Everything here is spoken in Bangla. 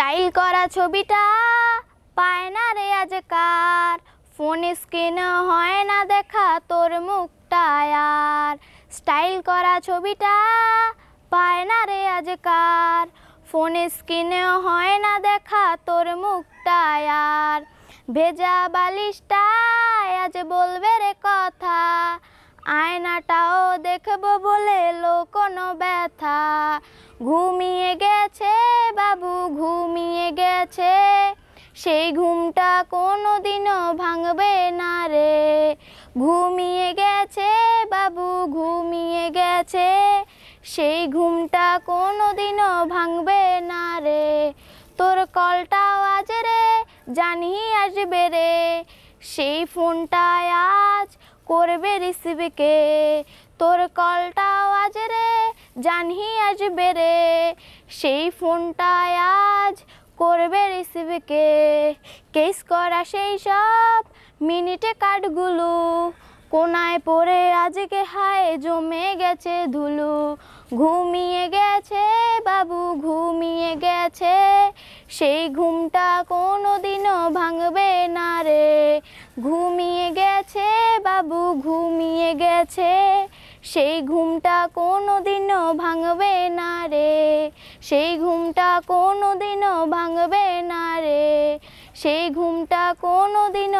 স্টাইল করা ছবিটা পায় না রে কার ফোন স্ক্রিন হয় না দেখা তোর মুখটা আর স্টাইল করা ছবিটা পায় না রে কার ফোন স্ক্রিন হয় না দেখা তোর মুখটা আর ভেজা বালিশটা আজ বলবে রে কথা আয়নাটাও দেখব বলে লো কোনো ব্যথা ঘুমিয়ে গে ঘুমিয়ে গেছে সেই ঘুমটা কোনো দিনও ভাঙবে না রে ঘুমিয়ে গেছে বাবু ঘুমিয়ে গেছে সেই ঘুমটা কোনো দিনও ভাঙবে না রে তোর কলটাও আজ রে জানি আসবে রে সেই ফোনটায় আজ করবে রিসিভকে তোর কলটাও আজ রে জানি আসবে রে সেই ফোনটায় আজ করবে রিসিভকে কেস করা সেই সব মিনিটে কার্ডগুলো কোনায় পরে আজকে হায় জমে গেছে ধুলু ঘুমিয়ে গেছে বাবু ঘুমিয়ে গেছে সেই ঘুমটা কোনো দিনও ভাঙবে না রে ঘুমিয়ে গেছে বাবু ঘুমিয়ে গেছে সেই ঘুমটা কোনো দিনও ভাঙবে না রে সেই ঘুমটা কোনো দিনও ভাঙবে না রে সেই ঘুমটা কোনো দিনও